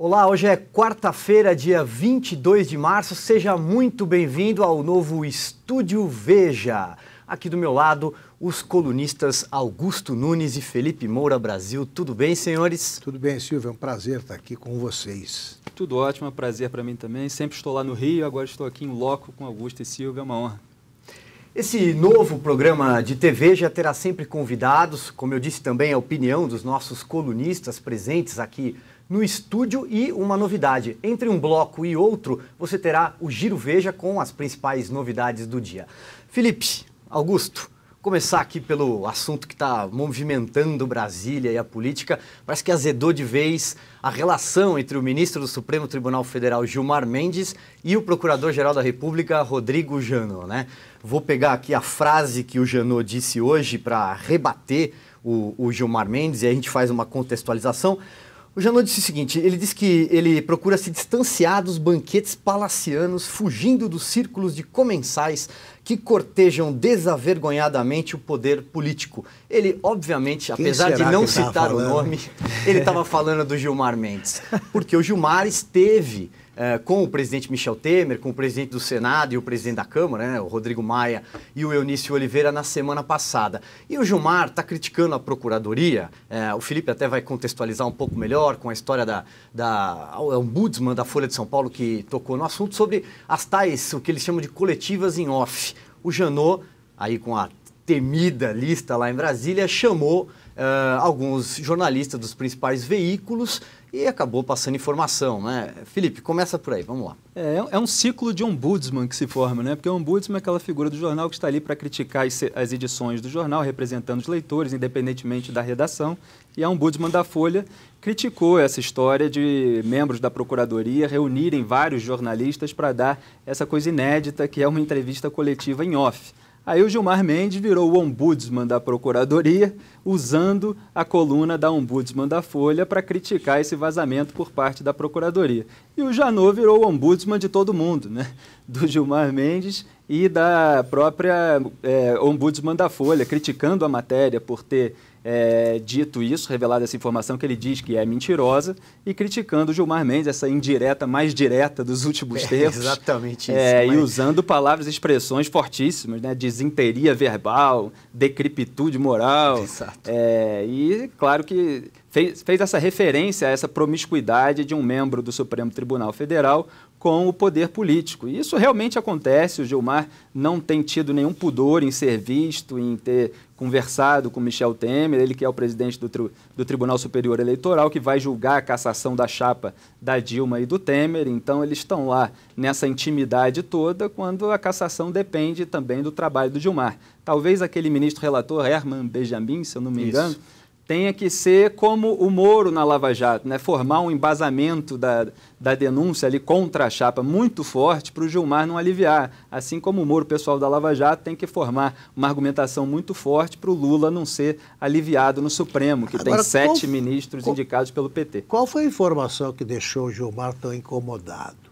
Olá, hoje é quarta-feira, dia 22 de março. Seja muito bem-vindo ao novo Estúdio Veja. Aqui do meu lado, os colunistas Augusto Nunes e Felipe Moura Brasil. Tudo bem, senhores? Tudo bem, Silvio. É um prazer estar aqui com vocês. Tudo ótimo, é um prazer para mim também. Sempre estou lá no Rio, agora estou aqui em loco com Augusto e Silvio. É uma honra. Esse novo programa de TV já terá sempre convidados, como eu disse também, a opinião dos nossos colunistas presentes aqui no estúdio e uma novidade. Entre um bloco e outro, você terá o Giro Veja com as principais novidades do dia. Felipe, Augusto, começar aqui pelo assunto que está movimentando Brasília e a política. Parece que azedou de vez a relação entre o ministro do Supremo Tribunal Federal, Gilmar Mendes, e o Procurador-Geral da República, Rodrigo Janot. Né? Vou pegar aqui a frase que o Janot disse hoje para rebater o, o Gilmar Mendes e a gente faz uma contextualização. O Janot disse o seguinte: ele disse que ele procura se distanciar dos banquetes palacianos, fugindo dos círculos de comensais que cortejam desavergonhadamente o poder político. Ele, obviamente, Quem apesar de não citar falando? o nome, ele estava falando do Gilmar Mendes, porque o Gilmar esteve eh, com o presidente Michel Temer, com o presidente do Senado e o presidente da Câmara, né, o Rodrigo Maia e o Eunício Oliveira, na semana passada. E o Gilmar está criticando a Procuradoria, eh, o Felipe até vai contextualizar um pouco melhor com a história da, da Ombudsman da Folha de São Paulo que tocou no assunto sobre as tais, o que eles chamam de coletivas em off. O Janot, aí com a temida lista lá em Brasília, chamou uh, alguns jornalistas dos principais veículos e acabou passando informação, né? Felipe, começa por aí, vamos lá. É, é, é um ciclo de ombudsman que se forma, né? Porque o ombudsman é aquela figura do jornal que está ali para criticar as, as, edições do jornal, representando os leitores, independentemente da redação. E a ombudsman da Folha criticou essa história de membros da procuradoria reunirem vários jornalistas para dar essa coisa inédita que é uma entrevista coletiva em off. Aí o Gilmar Mendes virou o ombudsman da Procuradoria, usando a coluna da ombudsman da Folha para criticar esse vazamento por parte da Procuradoria. E o Janot virou o ombudsman de todo mundo, né? do Gilmar Mendes e da própria é, ombudsman da Folha, criticando a matéria por ter é, dito isso, revelado essa informação que ele diz que é mentirosa e criticando Gilmar Mendes, essa indireta mais direta dos últimos é, tempos. É, exatamente isso. É, mas... E usando palavras e expressões fortíssimas, né? Desinteria verbal, decrepitude moral. Exato. É, e claro que fez, fez essa referência a essa promiscuidade de um membro do Supremo Tribunal Federal com o poder político. E isso realmente acontece. O Gilmar não tem tido nenhum pudor em ser visto, em ter conversado com Michel Temer, ele que é o presidente do, tri do Tribunal Superior Eleitoral, que vai julgar a cassação da chapa da Dilma e do Temer. Então, eles estão lá nessa intimidade toda, quando a cassação depende também do trabalho do Gilmar. Talvez aquele ministro relator, Herman Benjamin, se eu não me engano. Isso tenha que ser como o Moro na Lava Jato, né? formar um embasamento da, da denúncia ali contra a chapa muito forte para o Gilmar não aliviar. Assim como o Moro, o pessoal da Lava Jato tem que formar uma argumentação muito forte para o Lula não ser aliviado no Supremo, que Agora, tem sete qual, ministros qual, indicados pelo PT. Qual foi a informação que deixou o Gilmar tão incomodado?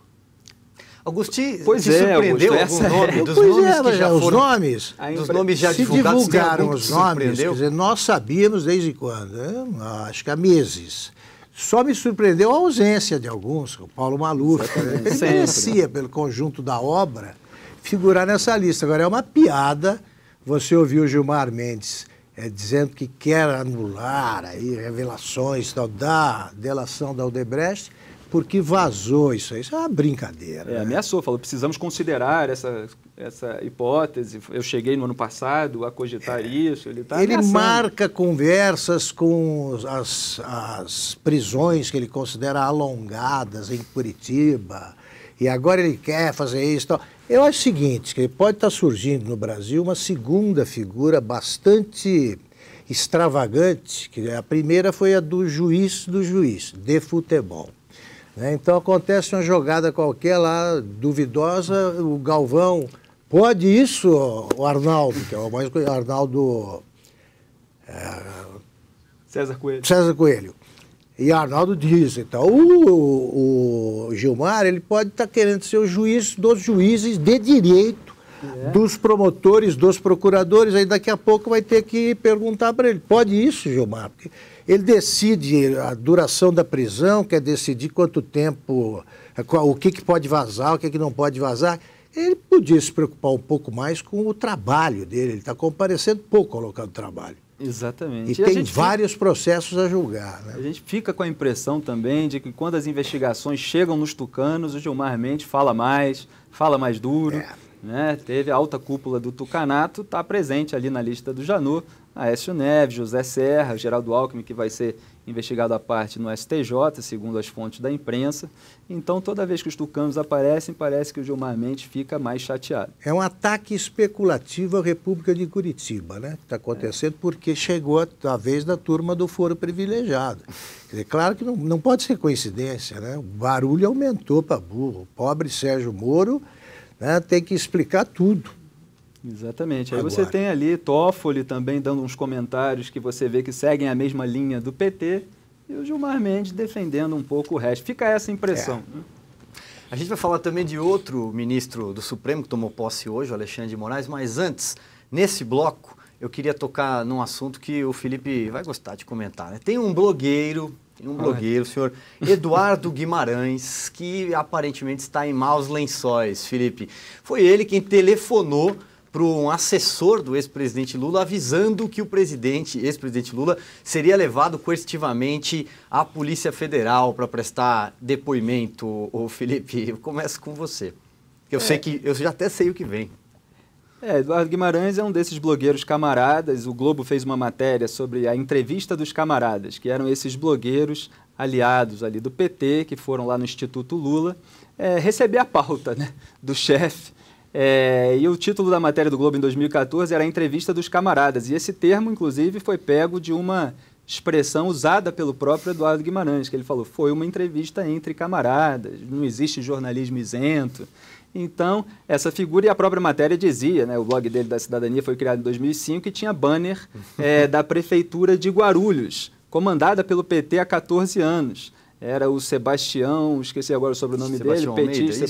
Augusti, pois te é, surpreendeu Augusto, algum é nome dos pois nomes é, que já, é, foram... Os nomes, dos nomes já se divulgados, divulgaram os nomes, quer dizer, nós sabíamos desde quando, né? acho que há meses. Só me surpreendeu a ausência de alguns, o Paulo Maluf, que merecia, pelo conjunto da obra, figurar nessa lista. Agora, é uma piada você ouvir o Gilmar Mendes é, dizendo que quer anular aí revelações tal, da delação da Odebrecht porque vazou isso aí. Isso é uma brincadeira. É, né? Ameaçou, falou: precisamos considerar essa, essa hipótese. Eu cheguei no ano passado a cogitar é. isso. Ele, tá ele marca conversas com as, as prisões que ele considera alongadas em Curitiba. E agora ele quer fazer isso. Tal. Eu acho o seguinte: que pode estar tá surgindo no Brasil uma segunda figura bastante extravagante, que a primeira foi a do juiz do juiz de futebol. Né? Então acontece uma jogada qualquer lá, duvidosa, o Galvão. Pode isso, o Arnaldo, que é o mais conhecido, Arnaldo. É, César Coelho. César Coelho. E Arnaldo diz, então, uh, o, o Gilmar ele pode estar tá querendo ser o juiz dos juízes de direito, é. dos promotores, dos procuradores, aí daqui a pouco vai ter que perguntar para ele, pode isso, Gilmar? Porque ele decide a duração da prisão, quer decidir quanto tempo, qual, o que, que pode vazar, o que, que não pode vazar. Ele podia se preocupar um pouco mais com o trabalho dele. Ele está comparecendo pouco ao local do trabalho. Exatamente. E, e tem vários fica... processos a julgar. Né? A gente fica com a impressão também de que quando as investigações chegam nos tucanos, o Gilmar Mendes fala mais, fala mais duro. É. Né? Teve a alta cúpula do Tucanato, está presente ali na lista do Janu. Aécio Neves, José Serra, Geraldo Alckmin, que vai ser investigado à parte no STJ, segundo as fontes da imprensa. Então, toda vez que os tucanos aparecem, parece que o Gilmar Mendes fica mais chateado. É um ataque especulativo à República de Curitiba, né? Está acontecendo é. porque chegou a, vez da turma do foro privilegiado. claro que não, não pode ser coincidência, né? O barulho aumentou para burro. O pobre Sérgio Moro né, tem que explicar tudo. Exatamente. Aí Agora. você tem ali Toffoli também dando uns comentários que você vê que seguem a mesma linha do PT e o Gilmar Mendes defendendo um pouco o resto. Fica essa impressão. É. Né? A gente vai falar também de outro ministro do Supremo que tomou posse hoje, o Alexandre de Moraes, mas antes, nesse bloco, eu queria tocar num assunto que o Felipe vai gostar de comentar. Né? Tem um blogueiro tem um blogueiro, o senhor Eduardo Guimarães, que aparentemente está em maus lençóis, Felipe. Foi ele quem telefonou para um assessor do ex-presidente Lula, avisando que o presidente, ex-presidente Lula, seria levado coercitivamente à Polícia Federal para prestar depoimento. Ô, Felipe, eu começo com você. Eu é. sei que eu já até sei o que vem. É, Eduardo Guimarães é um desses blogueiros camaradas. O Globo fez uma matéria sobre a entrevista dos camaradas, que eram esses blogueiros aliados ali do PT, que foram lá no Instituto Lula, é, receber a pauta né, do chefe é, e o título da matéria do Globo em 2014 era a Entrevista dos Camaradas. E esse termo, inclusive, foi pego de uma expressão usada pelo próprio Eduardo Guimarães, que ele falou: foi uma entrevista entre camaradas, não existe jornalismo isento. Então, essa figura e a própria matéria dizia, né, o blog dele da Cidadania foi criado em 2005 e tinha banner é, da Prefeitura de Guarulhos, comandada pelo PT há 14 anos. Era o Sebastião, esqueci agora sobre o sobrenome dele, Almeida, Petit, é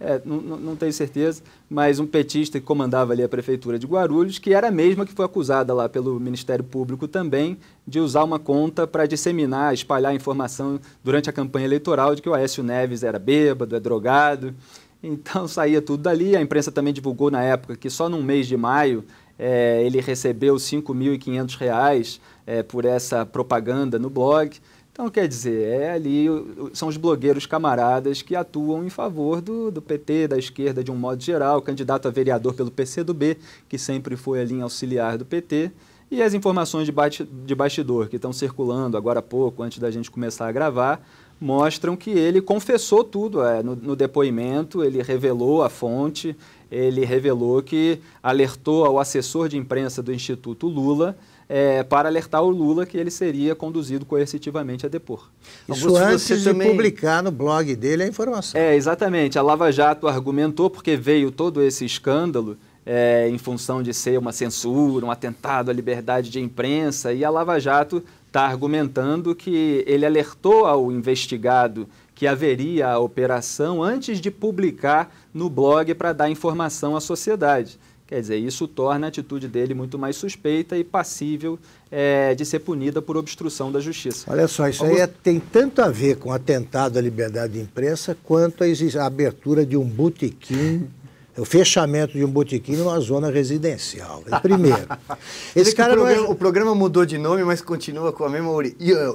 é, não, não, tenho certeza, mas um petista que comandava ali a prefeitura de Guarulhos, que era a mesma que foi acusada lá pelo Ministério Público também de usar uma conta para disseminar, espalhar informação durante a campanha eleitoral de que o Aécio Neves era bêbado, é drogado. Então saía tudo dali. A imprensa também divulgou na época que só num mês de maio é, ele recebeu R$ 5.500 é, por essa propaganda no blog. Então, quer dizer, é ali, são os blogueiros camaradas que atuam em favor do, do PT, da esquerda de um modo geral, candidato a vereador pelo PCdoB, que sempre foi a linha auxiliar do PT, e as informações de, bate, de bastidor que estão circulando agora há pouco, antes da gente começar a gravar, mostram que ele confessou tudo é, no, no depoimento, ele revelou a fonte, ele revelou que alertou ao assessor de imprensa do Instituto Lula é, para alertar o Lula que ele seria conduzido coercitivamente a depor. Então, Isso Augusto, antes de também... publicar no blog dele a informação. É, exatamente. A Lava Jato argumentou porque veio todo esse escândalo é, em função de ser uma censura, um atentado à liberdade de imprensa, e a Lava Jato está argumentando que ele alertou ao investigado que haveria a operação antes de publicar no blog para dar informação à sociedade. Quer dizer, isso torna a atitude dele muito mais suspeita e passível é, de ser punida por obstrução da justiça. Olha só, isso Augusto... aí é, tem tanto a ver com atentado à liberdade de imprensa quanto a, a abertura de um botequim o fechamento de um botequim numa zona residencial. Primeiro, esse cara é- programa, é... o programa mudou de nome, mas continua com a mesma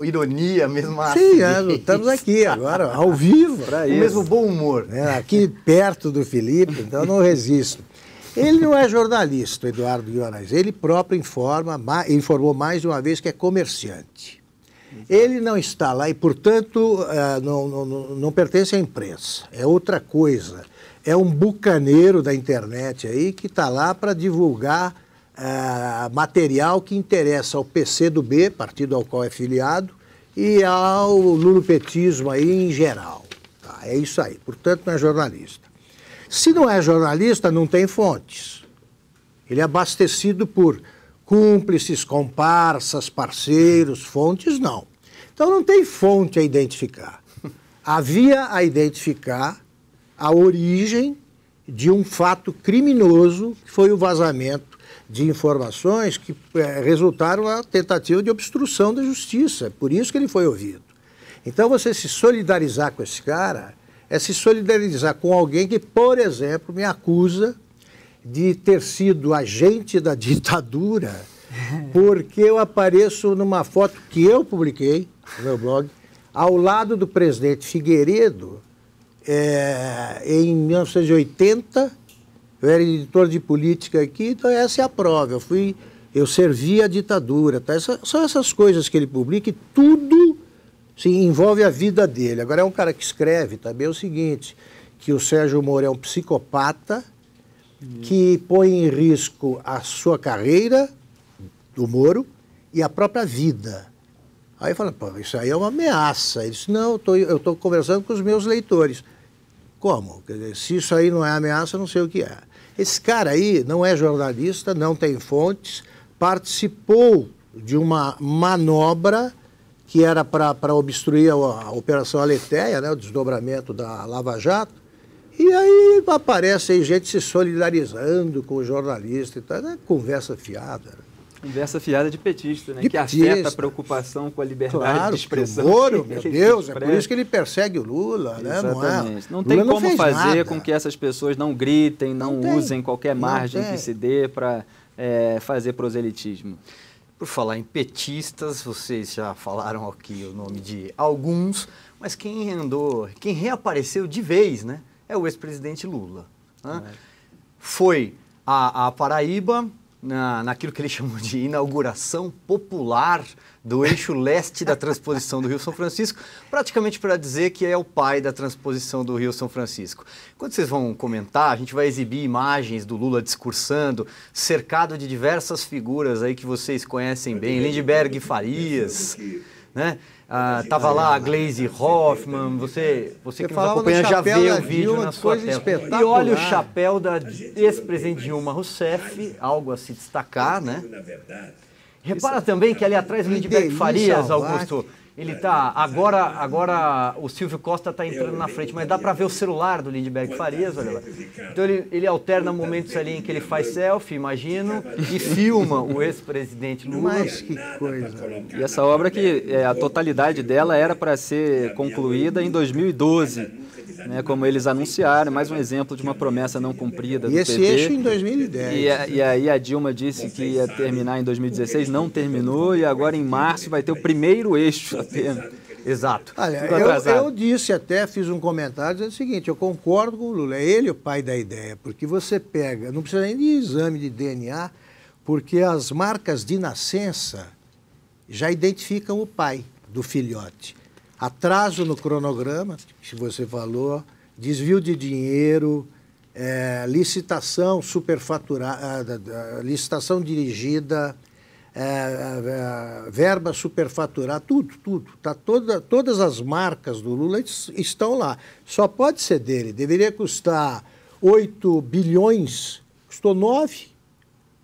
ironia, a mesma. Sim, é, estamos aqui agora, ao vivo. o mesmo bom humor. É, aqui perto do Felipe, então não resisto. Ele não é jornalista, Eduardo Guimarães. Ele próprio informa, informou mais de uma vez que é comerciante. Ele não está lá e, portanto, eh, não, não, não, pertence à imprensa. É outra coisa. É um bucaneiro da internet aí que está lá para divulgar uh, material que interessa ao PC do B, partido ao qual é filiado, e ao lulupetismo aí em geral. Tá? É isso aí. Portanto, não é jornalista. Se não é jornalista, não tem fontes. Ele é abastecido por cúmplices, comparsas, parceiros, fontes, não. Então não tem fonte a identificar. Havia a identificar a origem de um fato criminoso, que foi o vazamento de informações que é, resultaram na tentativa de obstrução da justiça. Por isso que ele foi ouvido. Então você se solidarizar com esse cara é se solidarizar com alguém que, por exemplo, me acusa de ter sido agente da ditadura, porque eu apareço numa foto que eu publiquei no meu blog, ao lado do presidente Figueiredo, é, em 1980. Eu era editor de política aqui, então essa é a prova. Eu fui eu servi a ditadura. Tá? Essa, são essas coisas que ele publica e tudo Sim, envolve a vida dele. Agora, é um cara que escreve também é o seguinte, que o Sérgio Moro é um psicopata que põe em risco a sua carreira, do Moro, e a própria vida. Aí fala, pô, isso aí é uma ameaça. Ele disse, não, eu estou conversando com os meus leitores. Como? Dizer, se isso aí não é ameaça, eu não sei o que é. Esse cara aí não é jornalista, não tem fontes, participou de uma manobra que era para obstruir a, a, Operação Aleteia, né, o desdobramento da Lava Jato. E aí aparece aí gente se solidarizando com o jornalista e tal. Né, conversa fiada. Né. Conversa fiada de petista, né? De que petista. afeta a preocupação com a liberdade claro, de expressão. Claro, meu Deus, é por isso que ele persegue o Lula, né? É? Exatamente. Não, é? não tem Lula como não fazer nada. com que essas pessoas não gritem, não, não usem qualquer margem que se dê para é, fazer proselitismo. Por falar em petistas, vocês já falaram aqui o nome de alguns, mas quem andou, quem reapareceu de vez, né? É o ex-presidente Lula. Né? É. Foi a, a Paraíba, na, naquilo que ele chamou de inauguração popular do eixo leste da transposição do Rio São Francisco, praticamente para dizer que é o pai da transposição do Rio São Francisco. Quando vocês vão comentar, a gente vai exibir imagens do Lula discursando, cercado de diversas figuras aí que vocês conhecem bem, Lindbergh e Farias, né? Estava ah, lá a Glaze Hoffman, você, você, que nos acompanha já vê o vídeo Dilma, na sua tela. E olha o chapéu da ex-presidente Dilma Rousseff, algo a se destacar, né? Repara também que ali atrás o Lindbergh Farias, Augusto... Ele está agora, agora o Silvio Costa está entrando na frente, mas dá para ver o celular do Lindbergh Farias, olha lá. Então ele, ele alterna momentos ali em que ele faz selfie, imagino, e filma o ex-presidente Lula. Mas que coisa! E essa obra que é, a totalidade dela era para ser concluída em 2012 né, como eles anunciaram, mais um exemplo de uma promessa não cumprida do e esse PT. eixo em 2010. E, a, e aí a Dilma disse que ia terminar em 2016, não terminou, e agora em março vai ter o primeiro eixo apenas. Exato. Olha, eu, eu, disse até, fiz um comentário dizendo o seguinte, eu concordo com o Lula, é ele o pai da ideia, porque você pega, não precisa nem de exame de DNA, porque as marcas de nascença já identificam o pai do filhote atraso no cronograma, que você falou, desvio de dinheiro, é, licitação superfaturada, licitação dirigida, é, é, verba superfaturada, tudo, tudo. Tá toda, todas as marcas do Lula estão lá. Só pode ser dele. Deveria custar 8 bilhões, custou 9.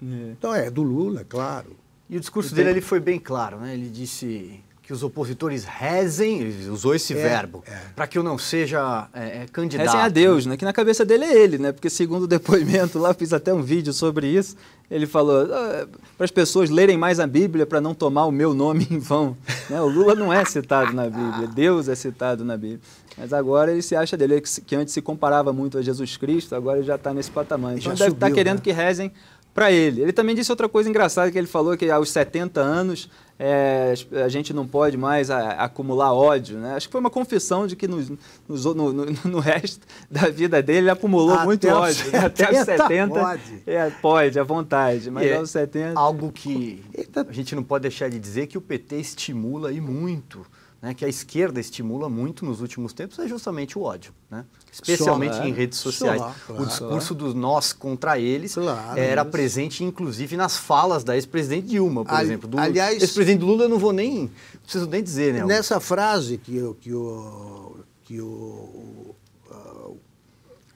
É. Então é do Lula, é claro. E o discurso dele ele foi bem claro, né? Ele disse que os opositores rezem, usou esse é, verbo, é. para que eu não seja é, é candidato. Rezem a né? Deus, né? Que na cabeça dele é ele, né? Porque segundo o depoimento lá, fiz até um vídeo sobre isso, ele falou ah, para as pessoas lerem mais a Bíblia para não tomar o meu nome em vão. né? O Lula não é citado na Bíblia, Deus é citado na Bíblia. Mas agora ele se acha dele, que antes se comparava muito a Jesus Cristo, agora ele já está nesse patamar. Então ele deve estar tá querendo né? que rezem para ele. Ele também disse outra coisa engraçada que ele falou que aos 70 anos é, a gente não pode mais a, acumular ódio. Né? Acho que foi uma confissão de que nos, nos, no, no, no, resto da vida dele ele acumulou até muito ódio. né? Até os 70. Pode. É, pode, à vontade. Mas é, aos 70. Algo que a gente não pode deixar de dizer é que o PT estimula e muito né, que a esquerda estimula muito nos últimos tempos é justamente o ódio, né? especialmente é. em redes sociais. claro. O discurso dos nós contra eles claro, era isso. presente, inclusive, nas falas da ex-presidente Dilma, por Ali, exemplo. Do, aliás, ex-presidente Lula, eu não vou nem, preciso nem dizer, né? Nessa frase que, que o que o, o, o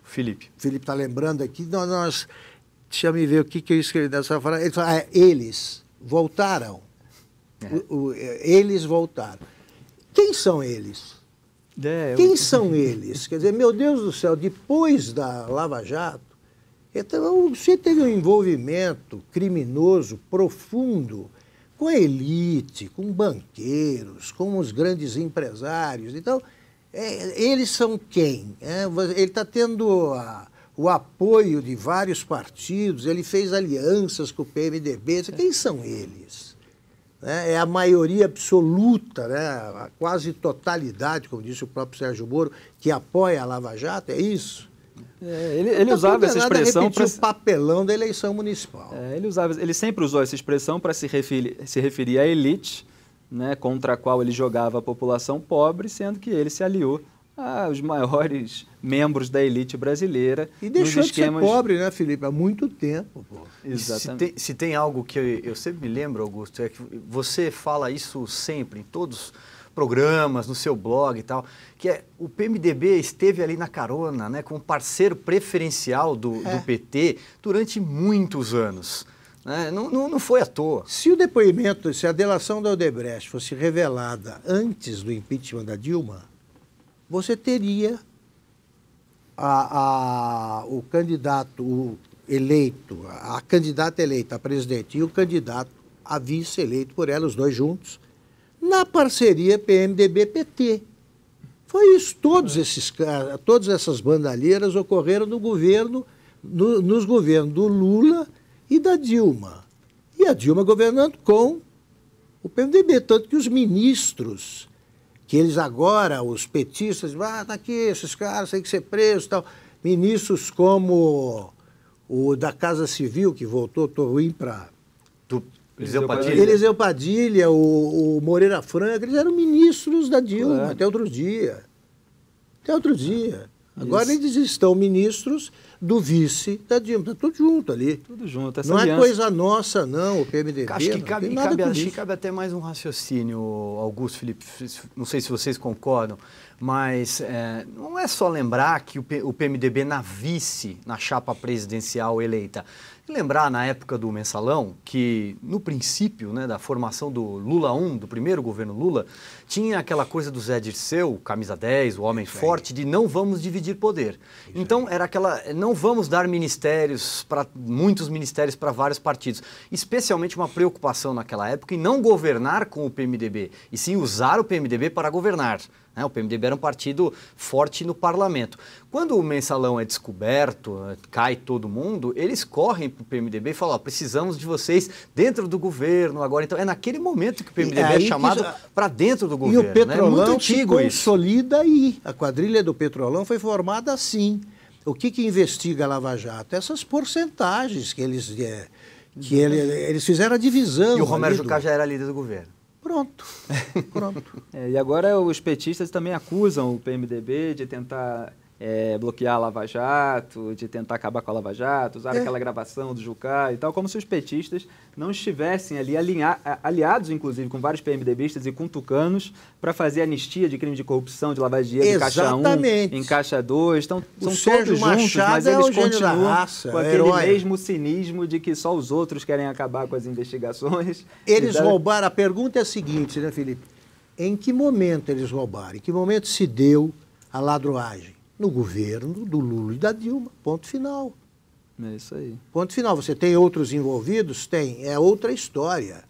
Felipe Felipe está lembrando aqui, nós, nós deixa me ver o que, que eu escrevi nessa frase. Ele fala, ah, eles voltaram. É. O, é, eles voltaram. Quem são eles? É, eu... Quem são eles? Quer dizer, meu Deus do céu, depois da Lava Jato, então, você teve um envolvimento criminoso profundo com a elite, com banqueiros, com os grandes empresários. Então, é, eles são quem? É, ele está tendo a, o apoio de vários partidos, ele fez alianças com o PMDB. Quem são eles? né, é a maioria absoluta, né, a quase totalidade, como disse o próprio Sérgio Moro, que apoia a Lava Jato, é isso? É, ele, ele usava essa expressão para o papelão da eleição municipal. É, ele usava, ele sempre usou essa expressão para se referir, se referir à elite, né, contra a qual ele jogava a população pobre, sendo que ele se aliou os maiores membros da elite brasileira. E deixou de esquemas... ser pobre, né, Felipe? Há muito tempo. Pô. Exatamente. Se tem, se tem algo que eu, eu, sempre me lembro, Augusto, é que você fala isso sempre, em todos os programas, no seu blog e tal, que é o PMDB esteve ali na carona, né, como parceiro preferencial do, é. do PT durante muitos anos. Né? Não, não, não foi à toa. Se o depoimento, se a delação da Odebrecht fosse revelada antes do impeachment da Dilma, você teria a, a, o candidato o eleito, a candidata eleita a presidente e o candidato a vice eleito por ela, os dois juntos, na parceria PMDB-PT. Foi isso. Todos é. esses, todas essas bandalheiras ocorreram no governo, no, nos governos do Lula e da Dilma. E a Dilma governando com o PMDB, tanto que os ministros que eles agora, os petistas, ah, tá aqui, esses caras têm que ser presos tal. Ministros como o da Casa Civil, que voltou, estou ruim para... Eliseu Padilha. Eliseu Padilha, o, o, Moreira Franca, eles eram ministros da Dilma claro. até outro dia. Até outro dia. Agora eles estão ministros do vice da Dilma. Está tudo junto ali. Tudo junto. Essa não é aliança. é coisa nossa, não, o PMDB. Acho que cabe, não cabe, acho cabe até mais um raciocínio, Augusto, Felipe. Não sei se vocês concordam, mas é, não é só lembrar que o PMDB na vice, na chapa presidencial eleita, Lembrar na época do mensalão que, no princípio né, da formação do Lula 1, do primeiro governo Lula, tinha aquela coisa do Zé Dirceu, camisa 10, o homem Isso forte, aí. de não vamos dividir poder. Isso então aí. era aquela, não vamos dar ministérios para muitos ministérios para vários partidos. Especialmente uma preocupação naquela época em não governar com o PMDB, e sim usar o PMDB para governar. Né? O PMDB era um partido forte no parlamento. Quando o mensalão é descoberto, é, cai todo mundo, eles correm para o PMDB e falam: precisamos de vocês dentro do governo agora. Então é naquele momento que o PMDB é, é chamado para dentro do governo. E o Petrolão né? é antigo se consolida isso. aí. A quadrilha do Petrolão foi formada assim. O que, que investiga a Lava Jato? Essas porcentagens que eles. É, que ele, eles fizeram a divisão. E o Romero né, Jucá já era líder do governo. Pronto. Pronto. É, e agora os petistas também acusam o PMDB de tentar é, bloquear a Lava Jato, de tentar acabar com a Lava Jato, usar é. aquela gravação do Jucá e tal, como se os petistas não estivessem ali alinha, aliados, inclusive, com vários PMDBistas e com tucanos para fazer anistia de crime de corrupção, de lavagem de dinheiro, em Caixa 1, em Caixa 2. Então, são Sérgio todos Machado juntos, mas eles é continuam raça, com é aquele herói. mesmo cinismo de que só os outros querem acabar com as investigações. Eles então... roubaram. A pergunta é a seguinte, né, Felipe? Em que momento eles roubaram? Em que momento se deu a ladroagem? no governo do Lula e da Dilma. Ponto final. É isso aí. Ponto final. Você tem outros envolvidos? Tem. É outra história.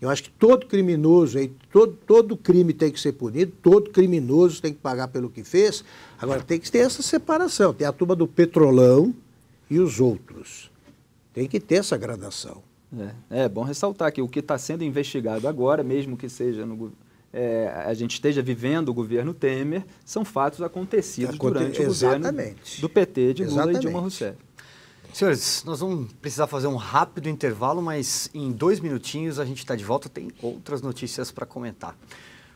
Eu acho que todo criminoso, todo, todo crime tem que ser punido, todo criminoso tem que pagar pelo que fez. Agora, tem que ter essa separação. Tem a turma do petrolão e os outros. Tem que ter essa gradação. É, é bom ressaltar que o que está sendo investigado agora, mesmo que seja no, é, a gente esteja vivendo o governo Temer, são fatos acontecidos Aconte durante exatamente. o governo do PT, de exatamente. e Dilma Rousseff. Senhores, nós vamos precisar fazer um rápido intervalo, mas em dois minutinhos a gente está de volta, tem outras notícias para comentar.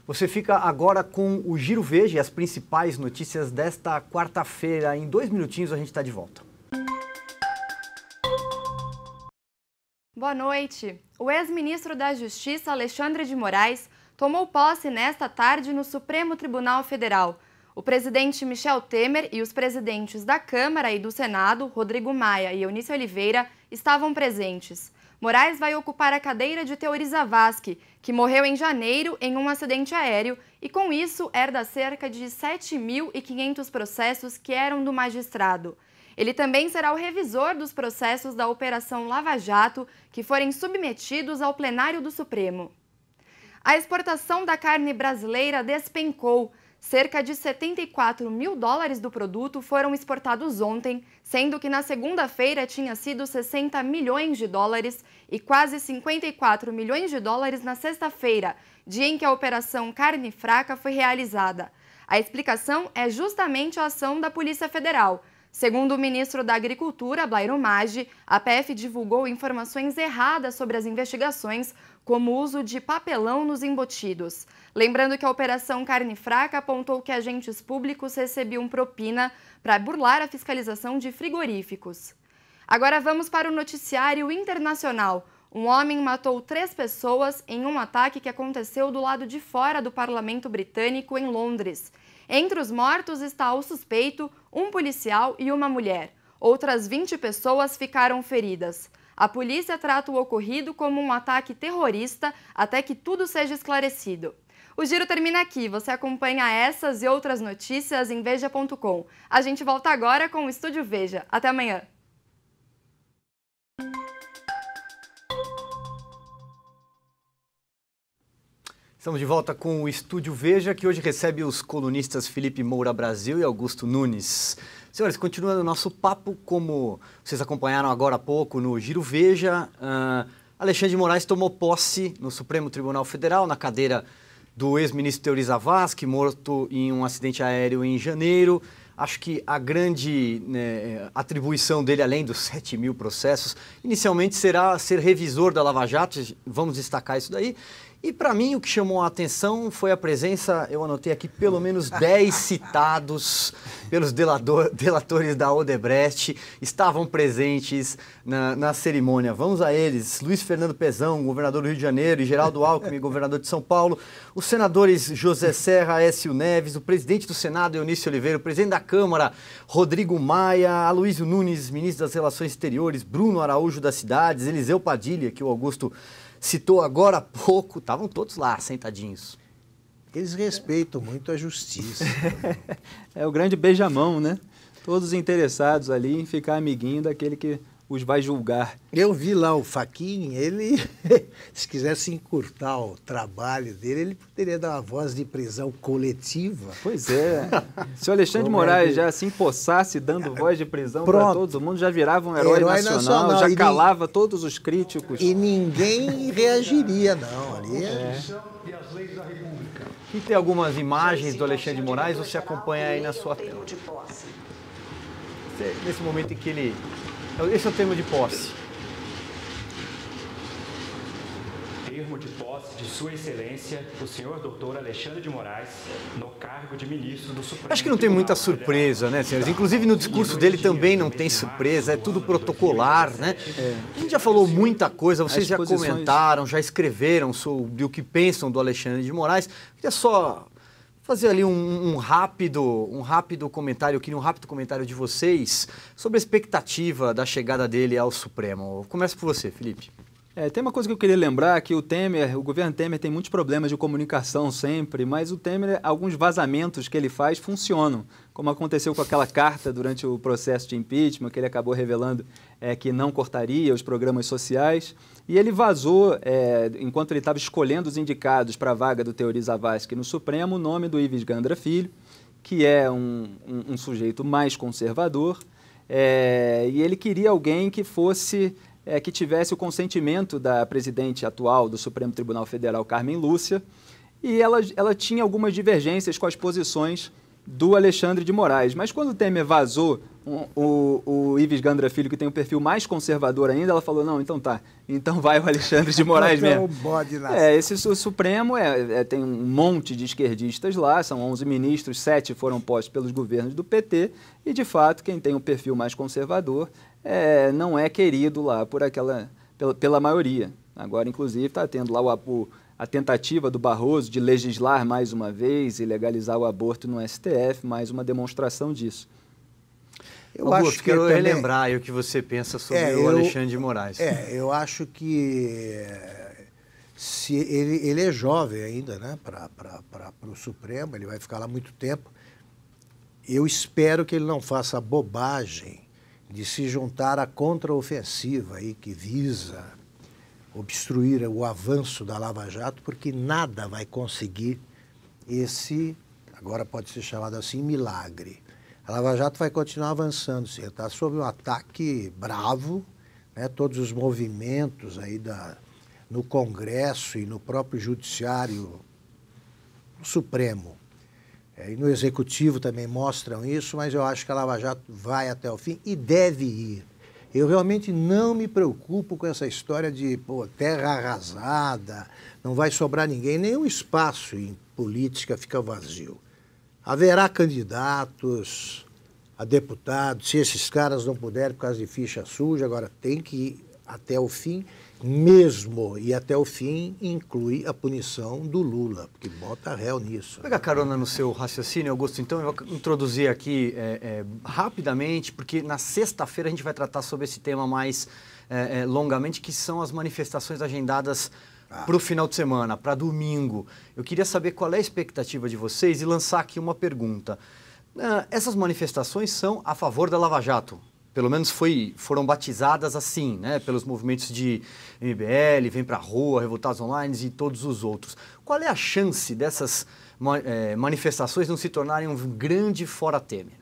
Você fica agora com o Giro Veja e as principais notícias desta quarta-feira. Em dois minutinhos a gente está de volta. Boa noite. O ex-ministro da Justiça, Alexandre de Moraes, tomou posse nesta tarde no Supremo Tribunal Federal. O presidente Michel Temer e os presidentes da Câmara e do Senado, Rodrigo Maia e Eunice Oliveira, estavam presentes. Moraes vai ocupar a cadeira de Teori Zavascki, que morreu em janeiro em um acidente aéreo e, com isso, herda cerca de 7.500 processos que eram do magistrado. Ele também será o revisor dos processos da Operação Lava Jato, que forem submetidos ao plenário do Supremo. A exportação da carne brasileira despencou. Cerca de 74 mil dólares do produto foram exportados ontem, sendo que na segunda-feira tinha sido 60 milhões de dólares e quase 54 milhões de dólares na sexta-feira, dia em que a operação Carne Fraca foi realizada. A explicação é justamente a ação da Polícia Federal. Segundo o ministro da Agricultura, Blairo Maggi, a PF divulgou informações erradas sobre as investigações, como o uso de papelão nos embutidos. Lembrando que a Operação Carne Fraca apontou que agentes públicos recebiam propina para burlar a fiscalização de frigoríficos. Agora vamos para o noticiário internacional. Um homem matou três pessoas em um ataque que aconteceu do lado de fora do parlamento britânico em Londres. Entre os mortos está o suspeito, um policial e uma mulher. Outras 20 pessoas ficaram feridas. A polícia trata o ocorrido como um ataque terrorista até que tudo seja esclarecido. O giro termina aqui. Você acompanha essas e outras notícias em Veja.com. A gente volta agora com o Estúdio Veja. Até amanhã! Estamos de volta com o Estúdio Veja, que hoje recebe os colunistas Felipe Moura Brasil e Augusto Nunes. Senhores, continuando o nosso papo, como vocês acompanharam agora há pouco no Giro Veja, uh, Alexandre de Moraes tomou posse no Supremo Tribunal Federal, na cadeira do ex-ministro Teori Zavascki, morto em um acidente aéreo em janeiro. Acho que a grande né, atribuição dele, além dos 7 mil processos, inicialmente será ser revisor da Lava Jato, vamos destacar isso daí, e para mim o que chamou a atenção foi a presença, eu anotei aqui pelo menos 10 citados pelos delador, delatores da Odebrecht, estavam presentes na, na, cerimônia. Vamos a eles: Luiz Fernando Pezão, governador do Rio de Janeiro, e Geraldo Alckmin, governador de São Paulo, os senadores José Serra, Écio Neves, o presidente do Senado, Eunício Oliveira, o presidente da Câmara, Rodrigo Maia, Aloysio Nunes, ministro das Relações Exteriores, Bruno Araújo das Cidades, Eliseu Padilha, que o Augusto citou agora há pouco, estavam todos lá, sentadinhos. Eles respeitam muito a justiça. é o grande beijamão, né? Todos interessados ali em ficar amiguinho daquele que os vai julgar. Eu vi lá o Faquin, ele, se quisesse encurtar o trabalho dele, ele poderia dar uma voz de prisão coletiva. Pois é. se o Alexandre Moraes já se empossasse dando voz de prisão para todo mundo, já virava um herói, herói nacional, nacional, já calava todos os críticos. E ninguém reagiria, não. Ali é-, é. E tem algumas imagens do Alexandre Moraes, você acompanha aí na sua tela. Nesse momento em que ele esse é o termo de posse. Termo de posse de Sua Excelência, o senhor doutor Alexandre de Moraes, no cargo de ministro do Supremo. Acho que não tem muita surpresa, né, senhores? Inclusive no discurso dele também não tem surpresa, é tudo protocolar, né? A gente já falou muita coisa, vocês já comentaram, já escreveram sobre o que pensam do Alexandre de Moraes. Queria só fazer ali um, um, rápido, um rápido comentário, eu queria um rápido comentário de vocês sobre a expectativa da chegada dele ao Supremo. Começa por você, Felipe. É, tem uma coisa que eu queria lembrar, que o Temer, o governo Temer tem muitos problemas de comunicação sempre, mas o Temer, alguns vazamentos que ele faz funcionam, como aconteceu com aquela carta durante o processo de impeachment, que ele acabou revelando é, que não cortaria os programas sociais. E ele vazou, é, enquanto ele estava escolhendo os indicados para a vaga do Teori Zavascki no Supremo, o nome do Ives Gandra Filho, que é um, um, um sujeito mais conservador, é, e ele queria alguém que fosse é, que tivesse o consentimento da presidente atual do Supremo Tribunal Federal, Carmen Lúcia, e ela, ela tinha algumas divergências com as posições do Alexandre de Moraes. Mas quando o Temer vazou o, o Ives Gandra Filho, que tem um perfil mais conservador ainda, ela falou: não, então tá, então vai o Alexandre de então Moraes é mesmo. o bode lá. É, esse o Supremo é, é, tem um monte de esquerdistas lá, são 11 ministros, 7 foram postos pelos governos do PT, e de fato, quem tem um perfil mais conservador é, não é querido lá por aquela, pela, pela maioria. Agora, inclusive, está tendo lá o, o a tentativa do Barroso de legislar mais uma vez e legalizar o aborto no STF, mais uma demonstração disso. Eu Augusto, acho que quero também... relembrar o que você pensa sobre é, o eu, Alexandre de Moraes. É, eu acho que se ele, ele é jovem ainda, né, para o Supremo, ele vai ficar lá muito tempo. Eu espero que ele não faça a bobagem de se juntar à contraofensiva aí que visa obstruir o avanço da Lava Jato, porque nada vai conseguir esse, agora pode ser chamado assim, milagre. A Lava Jato vai continuar avançando, sim. Está sob um ataque bravo, né? todos os movimentos aí da, no Congresso e no próprio Judiciário no Supremo é, e no Executivo também mostram isso, mas eu acho que a Lava Jato vai até o fim e deve ir. Eu realmente não me preocupo com essa história de pô, terra arrasada, não vai sobrar ninguém, nenhum espaço em política fica vazio. Haverá candidatos a deputados, se esses caras não puderem por causa de ficha suja, agora tem que até o fim, mesmo e até o fim inclui a punição do Lula, porque bota réu nisso. Pega né? carona no seu raciocínio, Augusto. Então, eu vou introduzir aqui é, é, rapidamente, porque na sexta-feira a gente vai tratar sobre esse tema mais é, é longamente, que são as manifestações agendadas ah. para o final de semana, para domingo. Eu queria saber qual é a expectativa de vocês e lançar aqui uma pergunta. Uh, essas manifestações são a favor da Lava Jato, pelo menos foi, foram batizadas assim, né? Pelos movimentos de MBL, Vem Pra Rua, Revoltados Online e todos os outros. Qual é a chance dessas é, manifestações não se tornarem um grande fora Temer?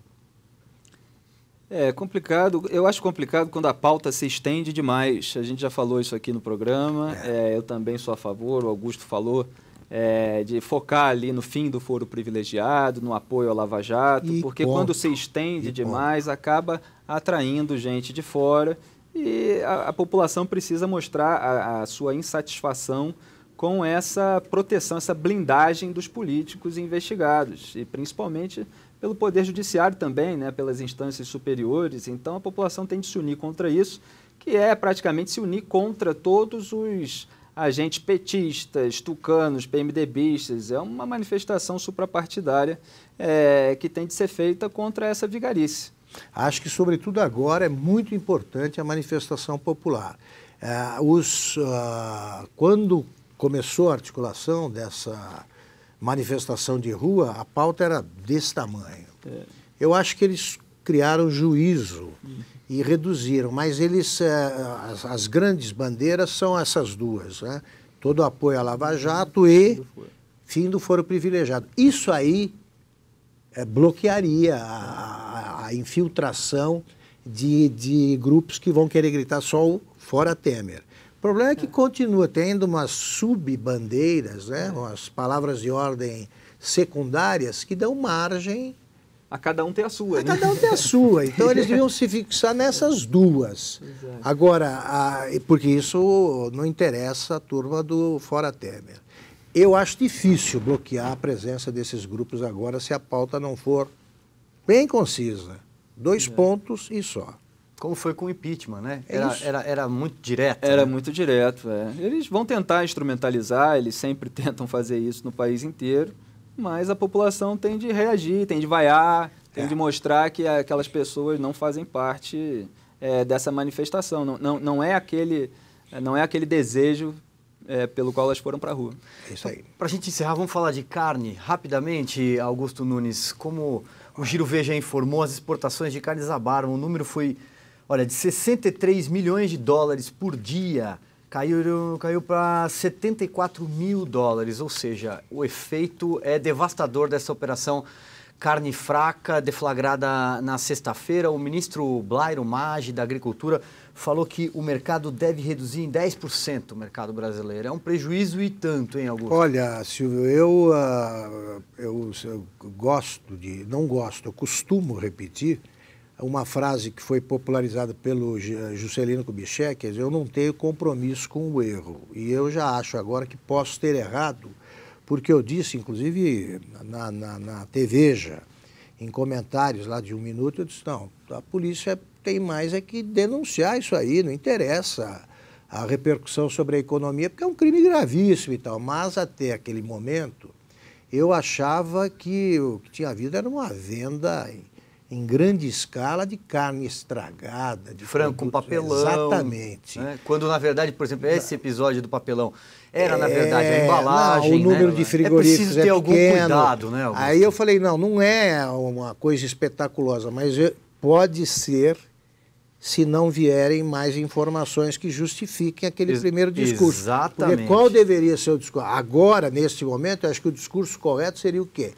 É complicado. Eu acho complicado quando a pauta se estende demais. A gente já falou isso aqui no programa. É, é eu também sou a favor, o Augusto falou é, de focar ali no fim do foro privilegiado, no apoio ao Lava Jato, e porque ponto. quando se estende e demais, ponto. acaba atraindo gente de fora e a, a população precisa mostrar a, a, sua insatisfação com essa proteção, essa blindagem dos políticos investigados e principalmente pelo poder judiciário também, né, pelas instâncias superiores. Então a população tem de se unir contra isso, que é praticamente se unir contra todos os a gente petistas, tucanos, PMDBistas, é uma manifestação suprapartidária é, que tem de ser feita contra essa vigarice. Acho que, sobretudo agora, é muito importante a manifestação popular. É, os, uh, quando começou a articulação dessa manifestação de rua, a pauta era desse tamanho. É. Eu acho que eles criaram juízo e reduziram. Mas eles, eh, as, as grandes bandeiras são essas duas, né? Todo apoio à Lava Jato e fim do foro privilegiado. Isso aí é, bloquearia a, a infiltração de, de grupos que vão querer gritar só o fora Temer. O problema é que continua tendo umas bandeiras, né? umas palavras de ordem secundárias que dão margem a cada um tem a sua. A né? cada um tem a sua. Então eles deviam se fixar nessas duas. Exato. Agora, a, porque isso não interessa a turma do Fora Temer. Eu acho difícil bloquear a presença desses grupos agora se a pauta não for bem concisa. Dois é. pontos e só. Como foi com o impeachment, né? É era, era, era, muito direto. Era né? muito direto, é. Eles vão tentar instrumentalizar, eles sempre tentam fazer isso no país inteiro mas a população tem de reagir, tem de vaiar, tem é. de mostrar que aquelas pessoas não fazem parte é, dessa manifestação. Não, não, não, é aquele, é, não é aquele desejo é, pelo qual elas foram para a rua. É isso aí. Para a gente encerrar, vamos falar de carne. Rapidamente, Augusto Nunes, como o Giro Veja informou, as exportações de carne zabaram. O número foi, olha, de 63 milhões de dólares por dia Caiu, caiu para 74 mil dólares, ou seja, o efeito é devastador dessa operação carne fraca deflagrada na sexta-feira. O ministro Blairo Maggi, da Agricultura, falou que o mercado deve reduzir em 10% o mercado brasileiro. É um prejuízo e tanto, hein, Augusto? Olha, Silvio, eu, uh, eu, eu gosto de, não gosto, eu costumo repetir uma frase que foi popularizada pelo eh, Juscelino Kubitschek, eu não tenho compromisso com o erro. E eu já acho agora que posso ter errado, porque eu disse, inclusive, na, na, na TVja, em comentários lá de um minuto, eu disse, não, a polícia tem mais é que denunciar isso aí, não interessa a repercussão sobre a economia, porque é um crime gravíssimo e tal. Mas até aquele momento, eu achava que o que tinha havido era uma venda em grande escala de carne estragada, de frango com papelão. Exatamente. Né? Quando na verdade, por exemplo, esse episódio do papelão era na verdade a é, embalagem, não, o né? número né? de é frigoríficos é preciso ter é algum cuidado, né? Augusto? Aí eu falei não, não é uma coisa espetaculosa, mas pode ser se não vierem mais informações que justifiquem aquele Ex primeiro discurso. Exatamente. Porque qual deveria ser o discurso? Agora, neste momento, eu acho que o discurso correto seria o quê?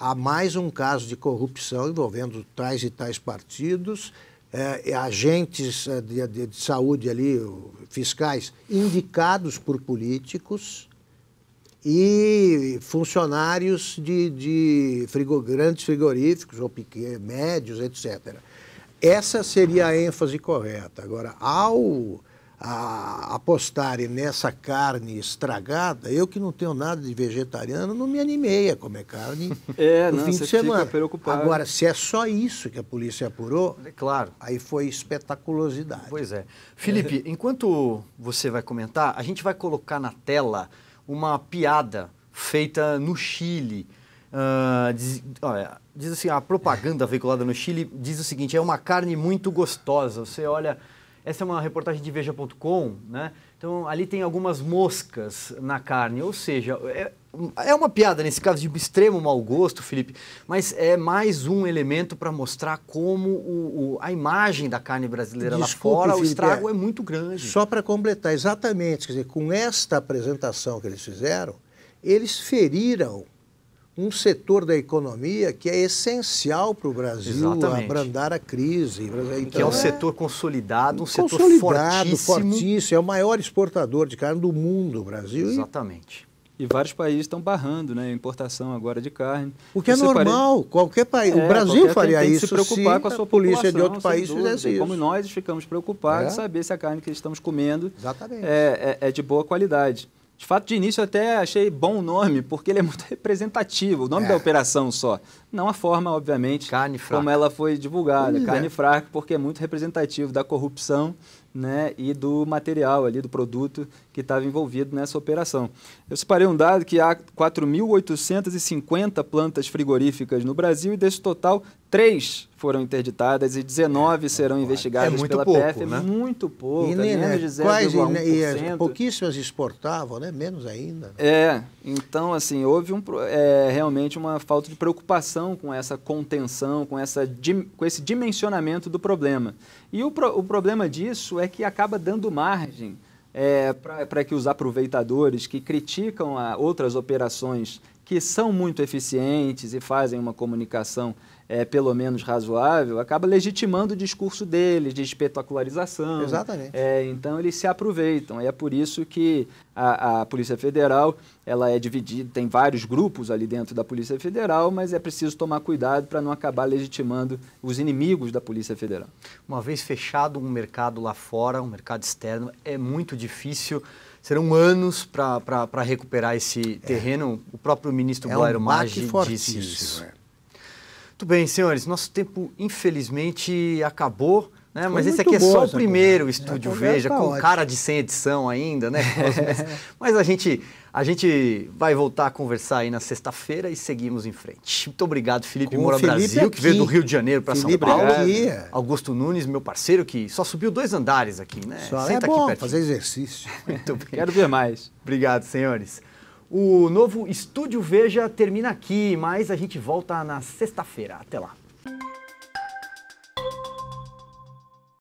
há mais um caso de corrupção envolvendo tais e tais partidos, é, agentes é, de, de, de, saúde ali, fiscais, indicados por políticos e funcionários de, de frigo, grandes frigoríficos ou pequenos, médios, etc. Essa seria a ênfase correta. Agora, ao a apostarem nessa carne estragada, eu que não tenho nada de vegetariano, não me animei a comer carne é, no não, fim de semana. Agora, se é só isso que a polícia apurou, é claro. aí foi espetaculosidade. Pois é. Felipe, é. enquanto você vai comentar, a gente vai colocar na tela uma piada feita no Chile. Uh, diz, olha, diz assim, a propaganda veiculada no Chile diz o seguinte, é uma carne muito gostosa. Você olha essa é uma reportagem de Veja.com, né? Então ali tem algumas moscas na carne, ou seja, é, é uma piada nesse caso de extremo mau gosto, Felipe, mas é mais um elemento para mostrar como o, o, a imagem da carne brasileira Desculpe, lá fora, Felipe, o estrago é, é muito grande. Só para completar, exatamente, quer dizer, com esta apresentação que eles fizeram, eles feriram um setor da economia que é essencial para o Brasil Exatamente. abrandar a crise. Então, que é um então, é setor consolidado, um consolidado, setor fortíssimo. fortíssimo. É o maior exportador de carne do mundo, o Brasil. Exatamente. E vários países estão barrando né, a importação agora de carne. O que é normal, pare... qualquer país. É, o Brasil faria isso. se preocupar se com a sua a polícia de outro país dúvida, fizesse isso. Como nós ficamos preocupados é. saber se a carne que estamos comendo é, é, é de boa qualidade. De fato, de início até achei bom o nome, porque ele é muito representativo, o nome é. da operação só. Não a forma, obviamente, como ela foi divulgada, carne é. fraca, porque é muito representativo da corrupção né, e do material ali, do produto que estava envolvido nessa operação. Eu separei um dado que há 4.850 plantas frigoríficas no Brasil e desse total, Três foram interditadas e 19 é, serão é, investigadas é muito pela pouco, PF. Né? É muito pouco, e, é menos né? de 0,1%. Quais, né? e, é e pouquíssimas exportavam, né? menos ainda. Né? É, então, assim, houve um, é, realmente uma falta de preocupação com essa contenção, com, essa, com esse dimensionamento do problema. E o, pro, o problema disso é que acaba dando margem é, para que os aproveitadores que criticam outras operações que são muito eficientes e fazem uma comunicação é, pelo menos razoável, acaba legitimando o discurso deles de espetacularização. Exatamente. É, então eles se aproveitam. é por isso que a, a, Polícia Federal ela é dividida, tem vários grupos ali dentro da Polícia Federal, mas é preciso tomar cuidado para não acabar legitimando os inimigos da Polícia Federal. Uma vez fechado um mercado lá fora, um mercado externo, é muito difícil serão anos para recuperar esse é. terreno. É. O próprio ministro é Blairo um Maggi disse isso. É. Muito bem, senhores, nosso tempo infelizmente acabou. Né? Mas esse aqui é só o primeiro conversa. estúdio é, Veja, tá com ótimo. cara de sem edição ainda, né? Mas a gente, a gente vai voltar a conversar aí na sexta-feira e seguimos em frente. Muito obrigado, Felipe com Moura Felipe Brasil, aqui. que veio do Rio de Janeiro para São Paulo. Aqui. Augusto Nunes, meu parceiro, que só subiu dois andares aqui, né? Só é Senta é bom, aqui fazer exercício. Muito bem. Quero ver mais. Obrigado, senhores. O novo Estúdio Veja termina aqui, mas a gente volta na sexta-feira. Até lá.